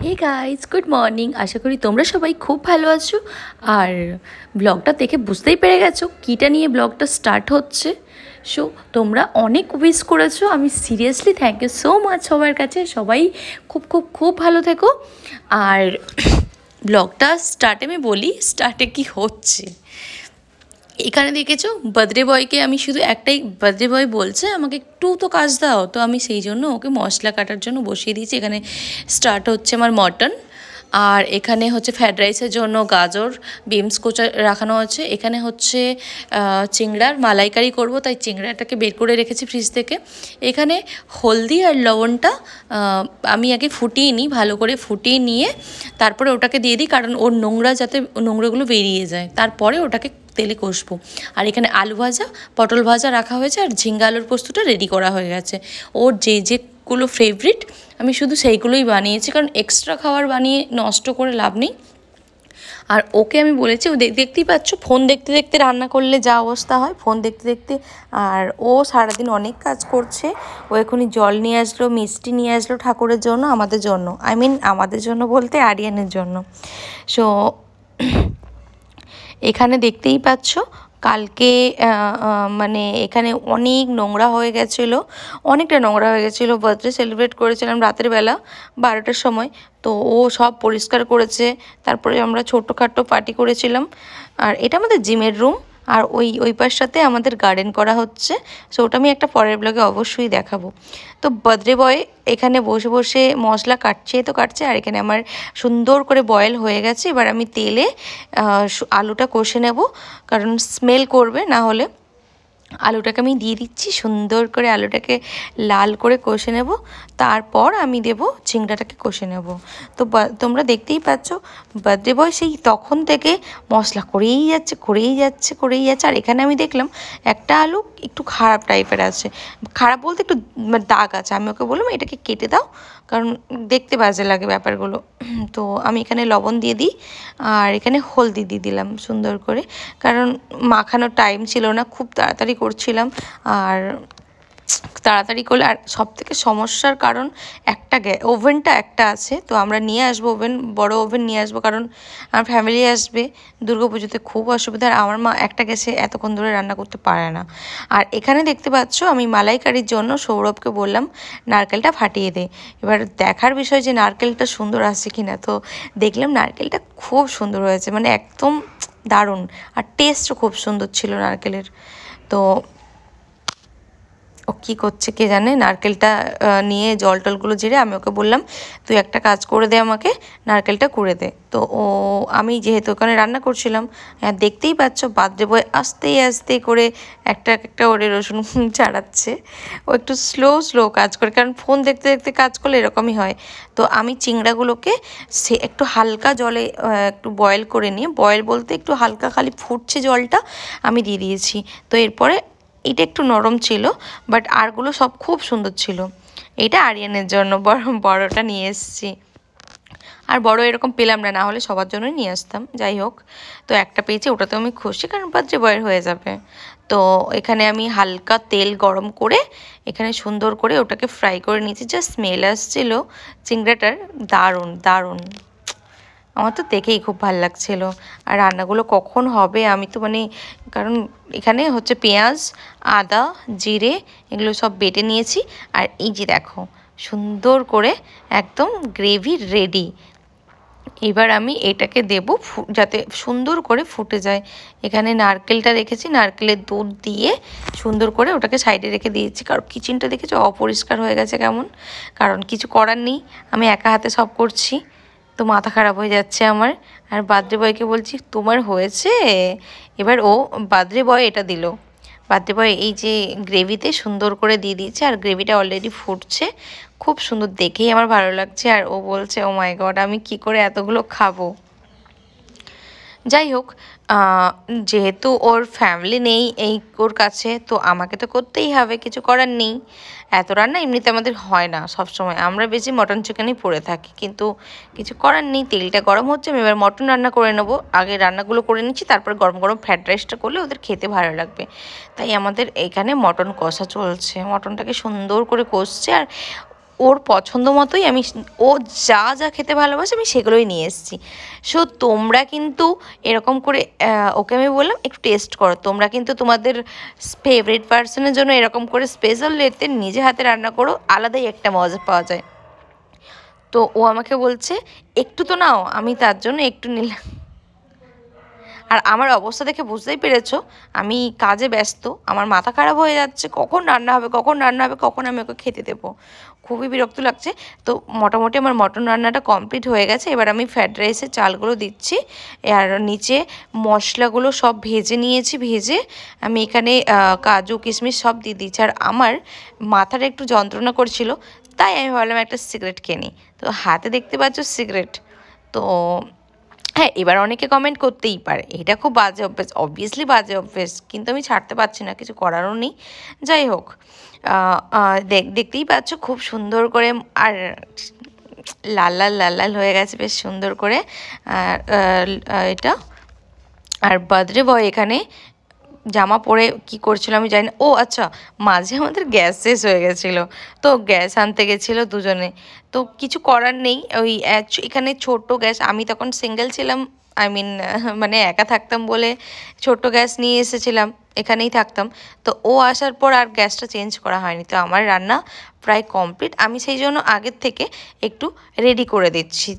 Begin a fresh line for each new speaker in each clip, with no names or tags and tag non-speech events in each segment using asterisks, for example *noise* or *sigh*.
হে guys good morning আশা করি তোমরা সবাই খুব ভালো আছো আর ব্লগটা দেখে বুঝতেই পেরে গেছো কীটা নিয়ে ব্লগটা স্টার্ট হচ্ছে সো তোমরা অনেক উইস করেছো আমি seriously thank you so much সবার কাছে সবাই খুব খুব খুব ভালো থেকো আর ব্লগটা স্টার্টে আমি বলি স্টার্টে কি হচ্ছে এখানে দেখেছো বদ্রে বয়কে আমি শুধু একটাই বার্থডে বয় বলছে আমাকে একটু তো কাজ দাও তো আমি সেই জন্য ওকে মশলা কাটার জন্য বসিয়ে দিয়েছি এখানে স্টার্ট হচ্ছে আমার মটন আর এখানে হচ্ছে ফ্রায়েড রাইসের জন্য গাজর বিমস কোচা রাখানো আছে এখানে হচ্ছে চিংড়ার মালাইকারি করব তাই চিংড়াটাকে বের করে রেখেছি ফ্রিজ থেকে এখানে হলদি আর লবণটা আমি আগে ফুটিয়ে নিই ভালো করে ফুটিয়ে নিয়ে তারপরে ওটাকে দিয়ে দিই কারণ ওর নোংরা যাতে নোংরাগুলো বেরিয়ে যায় তারপরে ওটাকে তেলে কষব আর এখানে আলু ভাজা পটল ভাজা রাখা হয়েছে আর ঝিঙ্গা আলুর পোস্তটা রেডি করা হয়ে গেছে ওর যে যে ফেভারিট আমি শুধু সেইগুলোই বানিয়েছি কারণ এক্সট্রা খাবার বানিয়ে নষ্ট করে লাভ নেই আর ওকে আমি বলেছি ও দেখতেই পাচ্ছ ফোন দেখতে দেখতে রান্না করলে যা অবস্থা হয় ফোন দেখতে দেখতে আর ও সারাদিন অনেক কাজ করছে ও এখনই জল নিয়ে আসলো মিষ্টি নিয়ে আসলো ঠাকুরের জন্য আমাদের জন্য আই মিন আমাদের জন্য বলতে আরিয়ানের জন্য সো এখানে দেখতেই পাচ্ছ কালকে মানে এখানে অনেক নোংরা হয়ে গেছিলো অনেকটা নোংরা হয়ে গেছিলো বার্থডে সেলিব্রেট করেছিলাম রাতের বেলা বারোটার সময় তো ও সব পরিষ্কার করেছে তারপরে আমরা ছোটোখাটো পার্টি করেছিলাম আর এটা আমাদের জিমের রুম আর ওই ওই পাশটাতে আমাদের গার্ডেন করা হচ্ছে সো ওটা আমি একটা পরের ব্লগে অবশ্যই দেখাবো তো বার্থডে বয় এখানে বসে বসে মশলা কাটছে তো কাটছে আর এখানে আমার সুন্দর করে বয়েল হয়ে গেছে এবার আমি তেলে আলুটা কষে নেব কারণ স্মেল করবে না হলে আলুটাকে আমি দিয়ে দিচ্ছি সুন্দর করে আলুটাকে লাল করে কষে নেব তারপর আমি দেব চিংড়াটাকে কষে নেব তো তোমরা দেখতেই পাচ্ছ বার্থডে বয় সেই তখন থেকে মশলা করেই যাচ্ছে করেই যাচ্ছে করেই যাচ্ছে আর এখানে আমি দেখলাম একটা আলু একটু খারাপ টাইপের আছে খারাপ বলতে একটু মানে দাগ আছে আমি ওকে বললাম এটাকে কেটে দাও কারণ দেখতে বাজে লাগে ব্যাপারগুলো *clears throat* তো আমি এখানে লবণ দিয়ে দিই আর এখানে হলদি দিয়ে দিলাম সুন্দর করে কারণ মাখানোর টাইম ছিল না খুব তাড়াতাড়ি করছিলাম আর তাড়াতাড়ি করলে আর সব থেকে সমস্যার কারণ একটা ওভেনটা একটা আছে তো আমরা নিয়ে আসবো ওভেন বড় ওভেন নিয়ে আসবো কারণ আমার ফ্যামিলি আসবে পুজোতে খুব অসুবিধা আর আমার মা একটা গ্যাসে এতক্ষণ ধরে রান্না করতে পারে না আর এখানে দেখতে পাচ্ছ আমি মালাইকারির জন্য সৌরভকে বললাম নারকেলটা ফাটিয়ে দে এবার দেখার বিষয় যে নারকেলটা সুন্দর কি না তো দেখলাম নারকেলটা খুব সুন্দর হয়েছে মানে একদম দারুণ আর টেস্টও খুব সুন্দর ছিল নারকেলের তো ও কী করছে কে জানে নারকেলটা নিয়ে জল টলগুলো জিরে আমি ওকে বললাম তুই একটা কাজ করে দে আমাকে নারকেলটা কুড়ে দে তো ও আমি যেহেতু ওখানে রান্না করছিলাম হ্যাঁ দেখতেই পাচ্ছ বাদরে বয় আস্তে আস্তে করে একটা একটা ওরে রসুন *laughs* ছাড়াচ্ছে ও একটু স্লো স্লো কাজ করে কারণ ফোন দেখতে দেখতে কাজ করলে এরকমই হয় তো আমি চিংড়াগুলোকে সে একটু হালকা জলে একটু বয়েল করে নিয়ে বয়েল বলতে একটু হালকা খালি ফুটছে জলটা আমি দিয়ে দিয়েছি তো এরপরে এটা একটু নরম ছিল বাট আরগুলো সব খুব সুন্দর ছিল এটা আরিয়ানের জন্য বড় বড়টা নিয়ে এসেছি আর বড় এরকম পেলাম না না হলে সবার জন্যই নিয়ে আসতাম যাই হোক তো একটা পেয়েছি ওটাতে আমি খুশি কারণ পাত্রে বয়ের হয়ে যাবে তো এখানে আমি হালকা তেল গরম করে এখানে সুন্দর করে ওটাকে ফ্রাই করে নিয়েছি যা স্মেল আসছিলো চিংড়াটার দারুণ দারুণ আমার তো দেখেই খুব ভাল লাগছিলো আর রান্নাগুলো কখন হবে আমি তো মানে কারণ এখানে হচ্ছে পেঁয়াজ আদা জিরে এগুলো সব বেটে নিয়েছি আর এই যে দেখো সুন্দর করে একদম গ্রেভি রেডি এবার আমি এটাকে দেব যাতে সুন্দর করে ফুটে যায় এখানে নারকেলটা রেখেছি নারকেলের দুধ দিয়ে সুন্দর করে ওটাকে সাইডে রেখে দিয়েছি কারণ কিচেনটা দেখেছি অপরিষ্কার হয়ে গেছে কেমন কারণ কিছু করার নেই আমি একা হাতে সব করছি তো মাথা খারাপ হয়ে যাচ্ছে আমার আর বাদ্রে বয়কে বলছি তোমার হয়েছে এবার ও বাদ্রে বয় এটা দিল বাদ্রে বয় এই যে গ্রেভিতে সুন্দর করে দিয়ে দিয়েছে আর গ্রেভিটা অলরেডি ফুটছে খুব সুন্দর দেখেই আমার ভালো লাগছে আর ও বলছে ও মাই গড আমি কি করে এতগুলো খাবো যাই হোক যেহেতু ওর ফ্যামিলি নেই এই ওর কাছে তো আমাকে তো করতেই হবে কিছু করার নেই এত রান্না এমনিতে আমাদের হয় না সব সময় আমরা বেশি মটন চিকেনই পরে থাকি কিন্তু কিছু করার নেই তেলটা গরম হচ্ছে আমি এবার মটন রান্না করে নেবো আগে রান্নাগুলো করে নিচ্ছি তারপর গরম গরম ফ্রায়েড রাইসটা করলে ওদের খেতে ভালো লাগবে তাই আমাদের এখানে মটন কষা চলছে মটনটাকে সুন্দর করে কষছে আর ওর পছন্দ মতোই আমি ও যা যা খেতে ভালোবাসে আমি সেগুলোই নিয়ে এসেছি সো তোমরা কিন্তু এরকম করে ওকে আমি বললাম একটু টেস্ট করো তোমরা কিন্তু তোমাদের ফেভারিট পার্সনের জন্য এরকম করে স্পেশাল লেতে নিজে হাতে রান্না করো আলাদাই একটা মজা পাওয়া যায় তো ও আমাকে বলছে একটু তো নাও আমি তার জন্য একটু নিলাম আর আমার অবস্থা দেখে বুঝতেই পেরেছ আমি কাজে ব্যস্ত আমার মাথা খারাপ হয়ে যাচ্ছে কখন রান্না হবে কখন রান্না হবে কখন আমি ওকে খেতে দেবো খুবই বিরক্ত লাগছে তো মোটামুটি আমার মটন রান্নাটা কমপ্লিট হয়ে গেছে এবার আমি ফ্রায়েড রাইসের চালগুলো দিচ্ছি আর নিচে মশলাগুলো সব ভেজে নিয়েছি ভেজে আমি এখানে কাজু কিশমিশ সব দিয়ে দিচ্ছি আর আমার মাথাটা একটু যন্ত্রণা করছিল তাই আমি ভাবলাম একটা সিগারেট কিনি তো হাতে দেখতে পাচ্ছ সিগারেট তো হ্যাঁ এবার অনেকে কমেন্ট করতেই পারে এটা খুব বাজে অভ্যেস অবভিয়াসলি বাজে অভ্যেস কিন্তু আমি ছাড়তে পারছি না কিছু করারও নেই যাই হোক দেখতেই পাচ্ছ খুব সুন্দর করে আর লাল লাল লাল লাল হয়ে গেছে বেশ সুন্দর করে আর এটা আর বাদরে বয় এখানে জামা পরে কি করছিল আমি জানি না ও আচ্ছা মাঝে আমাদের গ্যাস শেষ হয়ে গেছিলো তো গ্যাস আনতে গেছিলো দুজনে তো কিছু করার নেই ওই এখানে ছোট গ্যাস আমি তখন সিঙ্গেল ছিলাম আই মিন *laughs* মানে একা থাকতাম বলে ছোট্ট গ্যাস নিয়ে এসেছিলাম এখানেই থাকতাম তো ও আসার পর আর গ্যাসটা চেঞ্জ করা হয়নি তো আমার রান্না প্রায় কমপ্লিট আমি সেই জন্য আগের থেকে একটু রেডি করে দিচ্ছি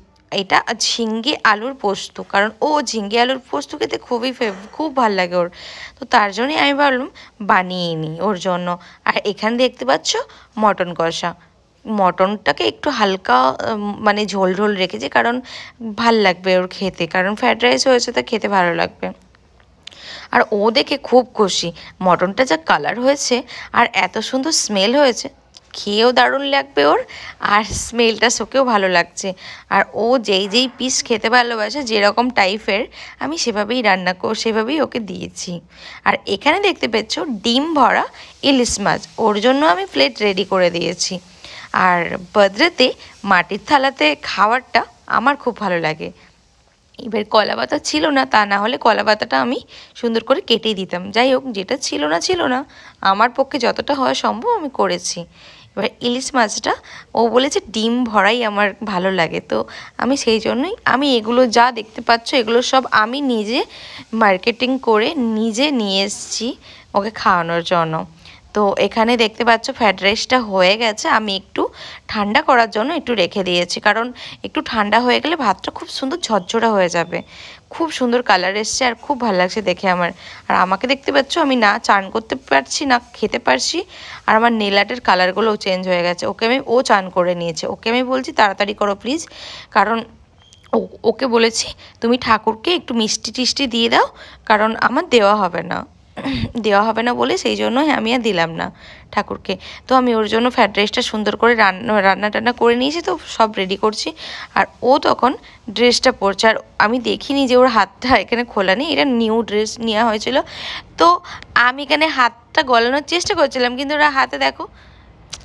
এটা ঝিঙ্গে আলুর পোস্ত কারণ ও ঝিঙ্গে আলুর পোস্ত খেতে খুবই খুব ভাল লাগে ওর তো তার জন্যই আমি ভাবলাম বানিয়ে নিই ওর জন্য আর এখানে দেখতে পাচ্ছ মটন কষা মটনটাকে একটু হালকা মানে ঝোল ঝোল রেখেছে কারণ ভাল লাগবে ওর খেতে কারণ ফ্রায়েড রাইস হয়েছে তো খেতে ভালো লাগবে আর ও দেখে খুব খুশি মটনটা যা কালার হয়েছে আর এত সুন্দর স্মেল হয়েছে খেয়েও দারুণ লাগবে ওর আর স্মেলটা শোকেও ভালো লাগছে আর ও যেই যেই পিস খেতে ভালোবাসে যেরকম টাইপের আমি সেভাবেই রান্না করো সেভাবেই ওকে দিয়েছি আর এখানে দেখতে পেচ্ছ ডিম ভরা ইলিশ মাছ ওর জন্য আমি প্লেট রেডি করে দিয়েছি আর বদ্রেতে মাটির থালাতে খাওয়ারটা আমার খুব ভালো লাগে এবার কলা পাতা ছিল না তা না হলে কলা পাতাটা আমি সুন্দর করে কেটে দিতাম যাই হোক যেটা ছিল না ছিল না আমার পক্ষে যতটা হওয়া সম্ভব আমি করেছি এবার ইলিশ মাছটা ও বলেছে ডিম ভরাই আমার ভালো লাগে তো আমি সেই জন্যই আমি এগুলো যা দেখতে পাচ্ছ এগুলো সব আমি নিজে মার্কেটিং করে নিজে নিয়ে এসছি ওকে খাওয়ানোর জন্য তো এখানে দেখতে পাচ্ছ ফ্যাড রাইসটা হয়ে গেছে আমি একটু ঠান্ডা করার জন্য একটু রেখে দিয়েছি কারণ একটু ঠান্ডা হয়ে গেলে ভাতটা খুব সুন্দর ঝরঝরা হয়ে যাবে খুব সুন্দর কালার এসছে আর খুব ভালো লাগছে দেখে আমার আর আমাকে দেখতে পাচ্ছ আমি না চান করতে পারছি না খেতে পারছি আর আমার নেলাটের কালারগুলোও চেঞ্জ হয়ে গেছে ওকে আমি ও চান করে নিয়েছে ওকে আমি বলছি তাড়াতাড়ি করো প্লিজ কারণ ওকে বলেছি তুমি ঠাকুরকে একটু মিষ্টি টিষ্টি দিয়ে দাও কারণ আমার দেওয়া হবে না দেওয়া হবে না বলে সেই জন্য হ্যাঁ, আমি আর দিলাম না ঠাকুরকে তো আমি ওর জন্য ফ্যাট রাইসটা সুন্দর করে রান্না রান্না টান্না করে নিয়েছি তো সব রেডি করছি আর ও তখন ড্রেসটা পরছে আর আমি দেখিনি যে ওর হাতটা এখানে খোলা নেই এটা নিউ ড্রেস নেওয়া হয়েছিল তো আমি এখানে হাতটা গলানোর চেষ্টা করছিলাম কিন্তু ওরা হাতে দেখো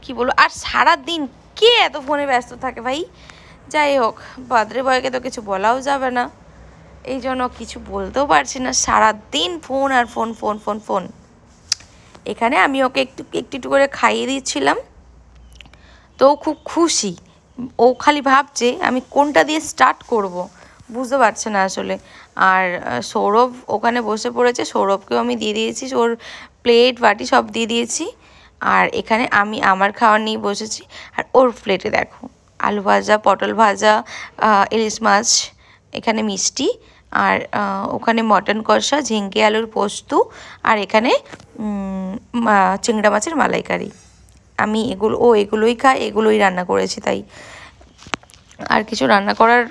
কি বলবো আর সারা দিন কে এত ফোনে ব্যস্ত থাকে ভাই যাই হোক বাদরে বয়কে তো কিছু বলাও যাবে না এই জন্য কিছু বলতেও পারছি না সারাদিন ফোন আর ফোন ফোন ফোন ফোন এখানে আমি ওকে একটু একটু একটু করে খাইয়ে দিচ্ছিলাম তো খুব খুশি ও খালি ভাবছে আমি কোনটা দিয়ে স্টার্ট করব। বুঝতে পারছে না আসলে আর সৌরভ ওখানে বসে পড়েছে সৌরভকেও আমি দিয়ে দিয়েছি ওর প্লেট বাটি সব দিয়ে দিয়েছি আর এখানে আমি আমার খাওয়া নিয়ে বসেছি আর ওর প্লেটে দেখো আলু ভাজা পটল ভাজা ইলিশ মাছ এখানে মিষ্টি আর ওখানে মটন কষা ঝিঙ্গে আলুর পোস্ত আর এখানে চিংড়া মাছের মালাইকারি আমি এগুলো ও এগুলোই খাই এগুলোই রান্না করেছি তাই আর কিছু রান্না করার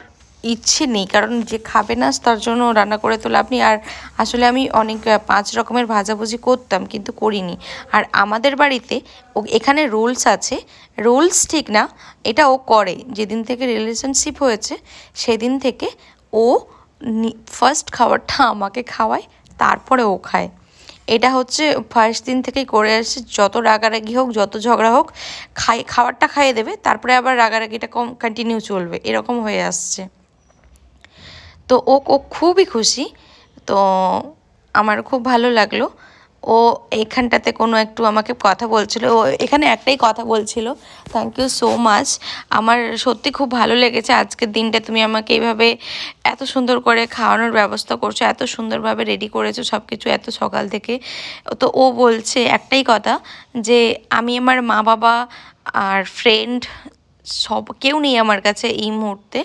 ইচ্ছে নেই কারণ যে খাবে না তার জন্য রান্না করে তোলা আপনি আর আসলে আমি অনেক পাঁচ রকমের ভাজাভুজি করতাম কিন্তু করিনি আর আমাদের বাড়িতে ও এখানে রুলস আছে রুলস ঠিক না এটা ও করে যেদিন থেকে রিলেশনশিপ হয়েছে সেদিন থেকে ও ফার্স্ট খাবারটা আমাকে খাওয়ায় তারপরে ও খায় এটা হচ্ছে ফার্স্ট দিন থেকেই করে আসছে যত রাগারাগি হোক যত ঝগড়া হোক খাই খাবারটা খাইয়ে দেবে তারপরে আবার রাগারাগিটা কম কন্টিনিউ চলবে এরকম হয়ে আসছে তো ও ও খুবই খুশি তো আমার খুব ভালো লাগলো ও এখানটাতে কোনো একটু আমাকে কথা বলছিল ও এখানে একটাই কথা বলছিল থ্যাংক ইউ সো মাচ আমার সত্যি খুব ভালো লেগেছে আজকের দিনটা তুমি আমাকে এইভাবে এত সুন্দর করে খাওয়ানোর ব্যবস্থা করছো এত সুন্দরভাবে রেডি করেছো সব কিছু এত সকাল থেকে তো ও বলছে একটাই কথা যে আমি আমার মা বাবা আর ফ্রেন্ড সব কেউ নেই আমার কাছে এই মুহূর্তে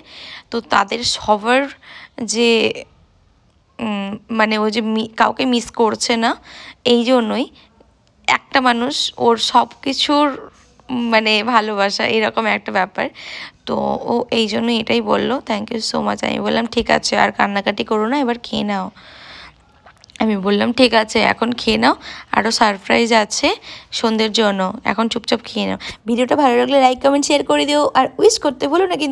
তো তাদের সবার যে মানে ও যে কাউকে মিস করছে না এই জন্যই একটা মানুষ ওর সব কিছুর মানে ভালোবাসা এরকম একটা ব্যাপার তো ও এই জন্য এটাই বললো থ্যাংক ইউ সো মাচ আমি বললাম ঠিক আছে আর কান্নাকাটি করো না এবার খেয়ে নাও আমি বললাম ঠিক আছে এখন খেয়ে নাও আরও সারপ্রাইজ আছে সন্ধ্যের জন্য এখন চুপচাপ খেয়ে নাও ভিডিওটা ভালো লাগলে লাইক কমেন্ট শেয়ার করে দিও আর উইশ করতে বলো না কিন্তু